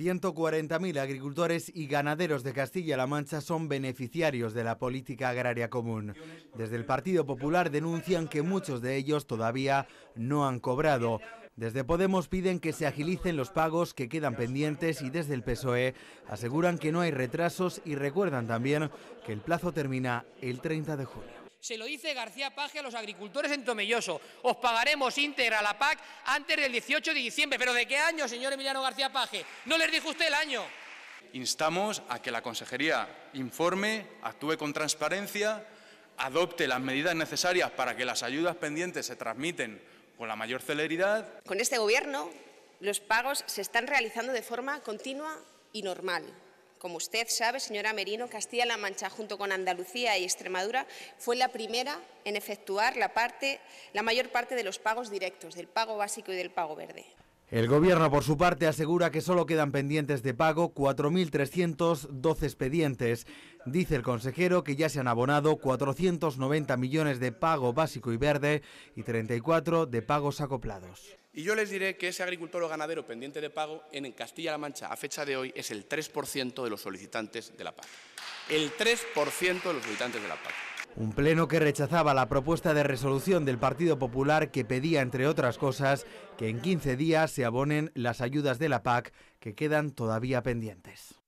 140.000 agricultores y ganaderos de Castilla-La Mancha son beneficiarios de la política agraria común. Desde el Partido Popular denuncian que muchos de ellos todavía no han cobrado. Desde Podemos piden que se agilicen los pagos que quedan pendientes y desde el PSOE aseguran que no hay retrasos y recuerdan también que el plazo termina el 30 de junio. Se lo dice García Paje a los agricultores en Tomelloso. Os pagaremos íntegra la PAC antes del 18 de diciembre. ¿Pero de qué año, señor Emiliano García Paje? No les dijo usted el año. Instamos a que la Consejería informe, actúe con transparencia, adopte las medidas necesarias para que las ayudas pendientes se transmiten con la mayor celeridad. Con este Gobierno los pagos se están realizando de forma continua y normal. Como usted sabe, señora Merino, Castilla-La Mancha, junto con Andalucía y Extremadura, fue la primera en efectuar la, mayor parte de los pagos directos, del pago básico y del pago verde. El gobierno, por su parte, asegura que solo quedan pendientes de pago 4.312 expedientes. Dice el consejero que ya se han abonado 490 millones de pago básico y verde y 34 de pagos acoplados. Y yo les diré que ese agricultor o ganadero pendiente de pago en Castilla-La Mancha a fecha de hoy es el 3% de los solicitantes de la PAC. El 3% de los solicitantes de la PAC. Un pleno que rechazaba la propuesta de resolución del Partido Popular que pedía, entre otras cosas, que en 15 días se abonen las ayudas de la PAC que quedan todavía pendientes.